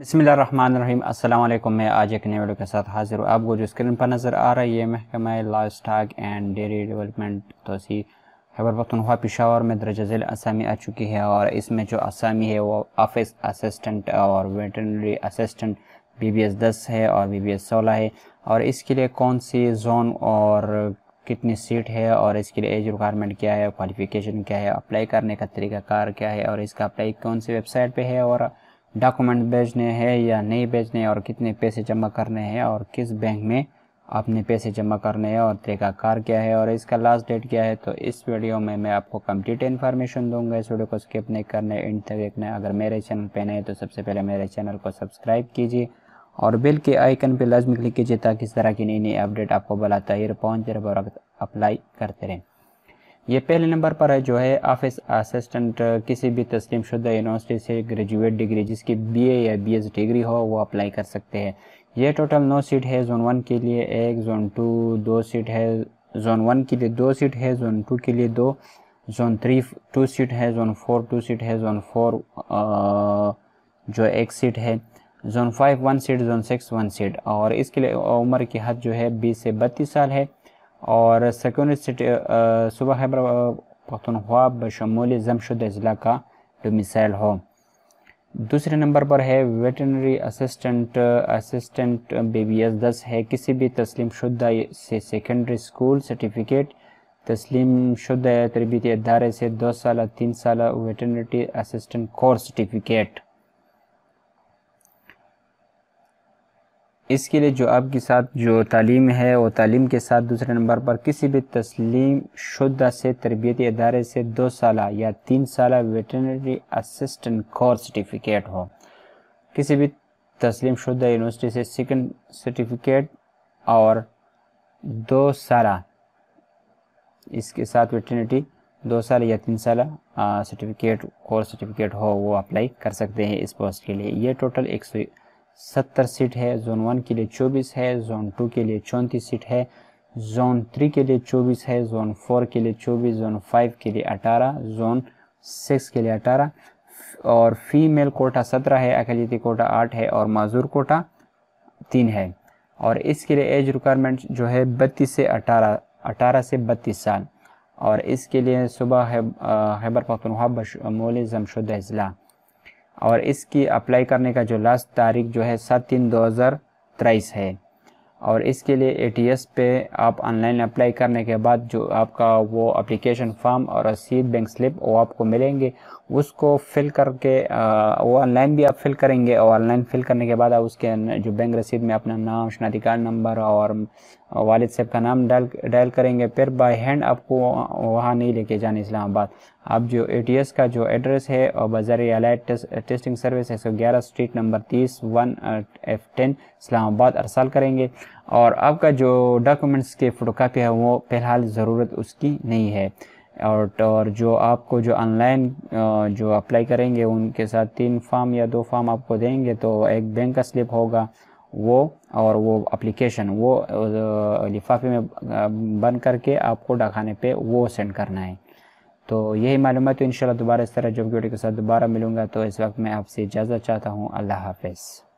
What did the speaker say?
बसमीम अल्लाम मैं आज एक नए वीडियो के साथ हाजिर हूँ आपको जो स्क्रीन पर नज़र आ रहा है ये महकमा life stock and dairy development तोसी खैबर पख्तनख्वा पिशावर में दर्ज झेल असामी आ चुकी है और इसमें जो असामी है वो ऑफिस असिस्टेंट और veterinary assistant B B S दस है और बी बी एस सोलह है और इसके लिए कौन सी जोन और कितनी सीट है और इसके लिए एज रिक्वायरमेंट क्या है क्वालिफिकेशन क्या है अप्लाई करने का तरीका कार क्या है और इसका अप्लाई कौन सी वेबसाइट पर है और डॉक्यूमेंट बेचने हैं या नहीं बेचने और कितने पैसे जमा करने हैं और किस बैंक में आपने पैसे जमा करने हैं और तरीकाकार क्या है और इसका लास्ट डेट क्या है तो इस वीडियो में मैं आपको कंप्लीट इन्फॉर्मेशन दूंगा इस वीडियो को स्किप नहीं करना एंड तक देखना अगर मेरे चैनल पर नए तो सबसे पहले मेरे चैनल को सब्सक्राइब कीजिए और बिल के आइकन पर लाजमी क्लिक कीजिए ताकि इस तरह की नई नई अपडेट आपको बुलाता ही पहुँच रहे और अप्लाई करते रहें ये पहले नंबर पर है जो है ऑफिस असिस्टेंट किसी भी तस्लीम शुदा यूनिवर्सिटी से ग्रेजुएट डिग्री जिसकी बीए या बीएस डिग्री हो वो अप्लाई कर सकते हैं ये टोटल नौ सीट है जोन वन के लिए एक जोन टू दो सीट है जोन वन के लिए दो सीट है जोन टू के लिए दो जोन थ्री टू सीट है जोन फोर टू सीट है जोन फोर जो एक सीट है zone five one seat zone six one seat और इसके लिए उम्र की हद जो है बीस से बत्तीस साल है और सेकेंड सुबह खैबर पख्तनख्वा बशमूल जमशुदा ज़िला का डोमिसाइल हो दूसरे नंबर पर है वेटनरी असिस्टेंट असिस्टेंट एस दस है किसी भी तस्लीम शुदा से सेकेंडरी स्कूल सर्टिफिकेट तस्लीम शुदा तरबती अदारे से दो साल तीन साल वेटनरी असिस्टेंट कोर्स सर्टिफिकेट इसके लिए जो आपके साथ जो तालीम है वो तालीम के साथ दूसरे नंबर पर किसी भी तस्लीम शुदा से तरबियती अदारे से दो साल या तीन साल वेटनरी असिस्टेंट कोर सर्टिफिकेट हो किसी भी तस्लीम शुदा यूनिवर्सिटी से सेकंड सर्टिफिकेट और दो साल इसके साथ वेटनरी दो साल या तीन साल सर्टिफिकेट कोर सर्टिफिकेट हो वो अप्लाई कर सकते हैं इस पोस्ट के लिए ये टोटल एक सौ सत्तर सीट है जोन वन के लिए चौबीस है जोन टू के लिए चौंतीस सीट है जोन थ्री के लिए चौबीस है जोन फोर के लिए चौबीस जोन फाइव के लिए अठारह जोन सिक्स के लिए अठारह और फीमेल कोटा सत्रह है अकलीती कोटा आठ है और माजूर कोटा तीन है और इसके लिए एज रिक्वायरमेंट जो है बत्तीस से अठारह अठारह से बत्तीस साल और इसके लिए सुबह है हैबर पखतनवा मोल जमशुदा अजला और इसकी अप्लाई करने का जो लास्ट तारीख जो है सात तीन दो हज़ार तेईस है और इसके लिए ए पे आप ऑनलाइन अप्लाई करने के बाद जो आपका वो अप्लीकेशन फॉर्म और रसीद बैंक स्लिप वो आपको मिलेंगे उसको फिल करके वो ऑनलाइन भी आप फिल करेंगे और ऑनलाइन फिल करने के बाद आप उसके जो बैंक रसीद में अपना नाम शनाती कार्ड नंबर और वालिद साहब का नाम डाल डायल करेंगे फिर बाय हैंड आपको वहाँ नहीं लेके जाना इस्लामाबाद आप जो ए का जो एड्रेस है और बाजार अलाइड टेस्टिंग सर्विस एक सौ ग्यारह स्ट्रीट नंबर तीस वन एफ टेन इस्लामाबाद अरसाल करेंगे और आपका जो डॉक्यूमेंट्स के फ़ोटोकॉपी है वो फ़िलहाल ज़रूरत उसकी नहीं है और तो और जो आपको जो ऑनलाइन जो अप्लाई करेंगे उनके साथ तीन फॉर्म या दो फॉर्म आपको देंगे तो एक बैंक का स्लिप होगा वो और वो अप्लीकेशन वो लिफाफे में बंद करके आपको डाखाने पे वो सेंड करना है तो यही मालूम है तो इन दोबारा इस तरह जॉब ड्यूटी के साथ दोबारा मिलूँगा तो इस वक्त मैं आपसे इजाज़त चाहता हूँ अल्लाह हाफिज़